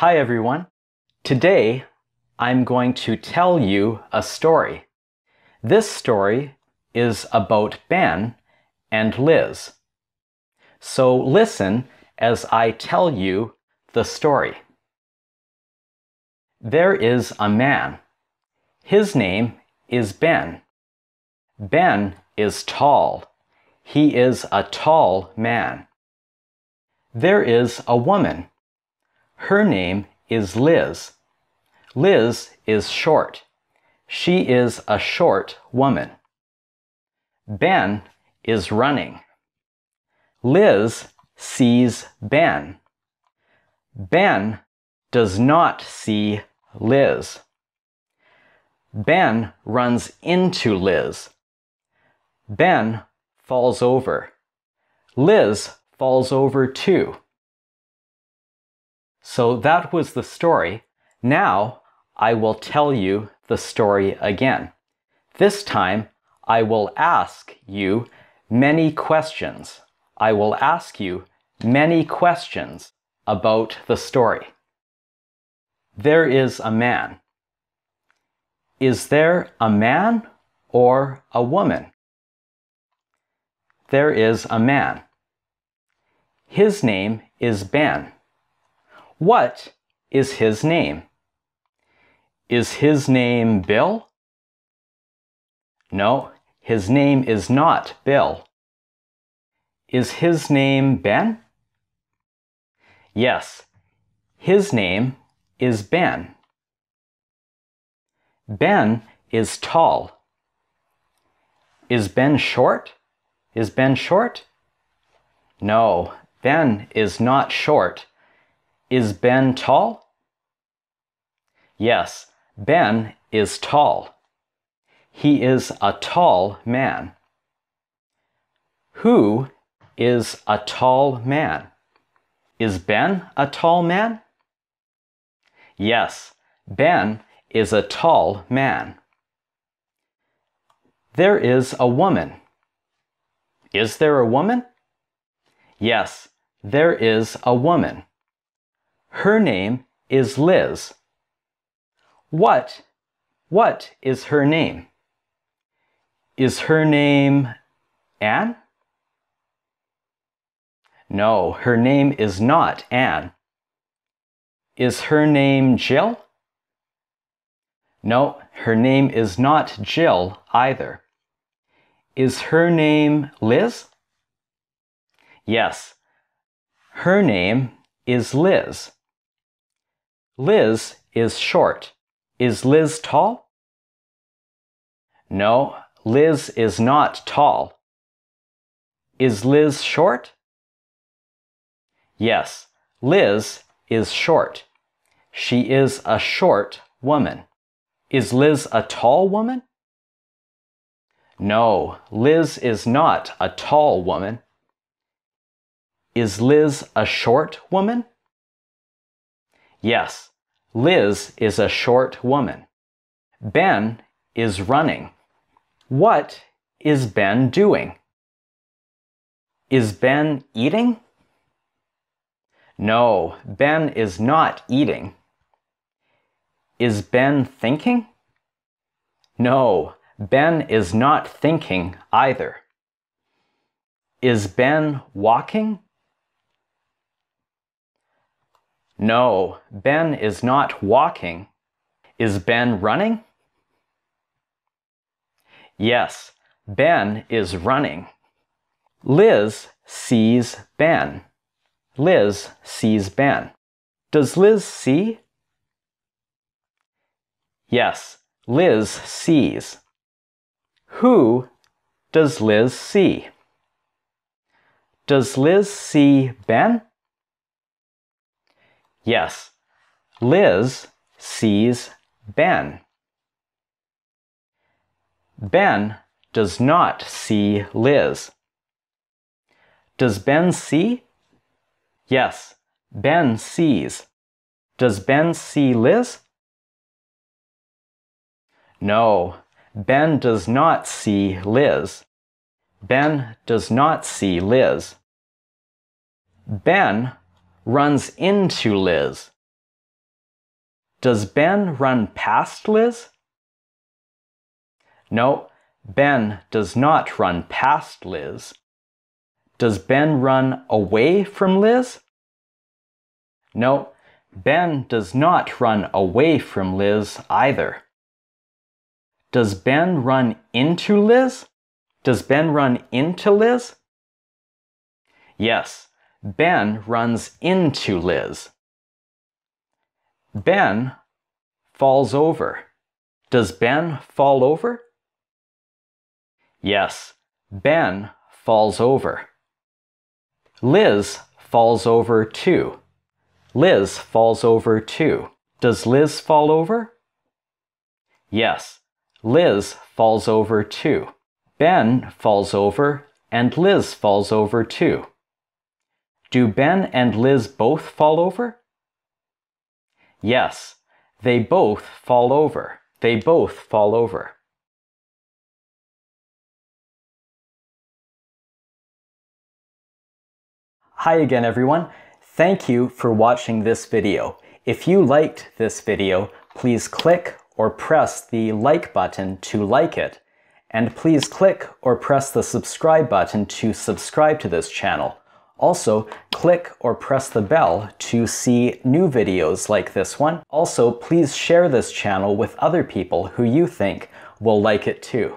Hi everyone. Today, I'm going to tell you a story. This story is about Ben and Liz. So listen as I tell you the story. There is a man. His name is Ben. Ben is tall. He is a tall man. There is a woman. Her name is Liz. Liz is short. She is a short woman. Ben is running. Liz sees Ben. Ben does not see Liz. Ben runs into Liz. Ben falls over. Liz falls over too. So that was the story. Now I will tell you the story again. This time I will ask you many questions. I will ask you many questions about the story. There is a man. Is there a man or a woman? There is a man. His name is Ben. What is his name? Is his name Bill? No, his name is not Bill. Is his name Ben? Yes, his name is Ben. Ben is tall. Is Ben short? Is Ben short? No, Ben is not short. Is Ben tall? Yes, Ben is tall. He is a tall man. Who is a tall man? Is Ben a tall man? Yes, Ben is a tall man. There is a woman. Is there a woman? Yes, there is a woman. Her name is Liz. What? What is her name? Is her name Anne? No, her name is not Anne. Is her name Jill? No, her name is not Jill either. Is her name Liz? Yes, her name is Liz. Liz is short. Is Liz tall? No, Liz is not tall. Is Liz short? Yes, Liz is short. She is a short woman. Is Liz a tall woman? No, Liz is not a tall woman. Is Liz a short woman? Yes, Liz is a short woman. Ben is running. What is Ben doing? Is Ben eating? No, Ben is not eating. Is Ben thinking? No, Ben is not thinking either. Is Ben walking? No, Ben is not walking. Is Ben running? Yes, Ben is running. Liz sees Ben. Liz sees Ben. Does Liz see? Yes, Liz sees. Who does Liz see? Does Liz see Ben? Yes. Liz sees Ben. Ben does not see Liz. Does Ben see? Yes, Ben sees. Does Ben see Liz? No, Ben does not see Liz. Ben does not see Liz. Ben runs into Liz? Does Ben run past Liz? No, Ben does not run past Liz. Does Ben run away from Liz? No, Ben does not run away from Liz either. Does Ben run into Liz? Does Ben run into Liz? Yes, Ben runs into Liz. Ben falls over. Does Ben fall over? Yes, Ben falls over. Liz falls over too. Liz falls over too. Does Liz fall over? Yes, Liz falls over too. Ben falls over and Liz falls over too. Do Ben and Liz both fall over? Yes, they both fall over. They both fall over. Hi again, everyone. Thank you for watching this video. If you liked this video, please click or press the like button to like it. And please click or press the subscribe button to subscribe to this channel. Also, click or press the bell to see new videos like this one. Also, please share this channel with other people who you think will like it too.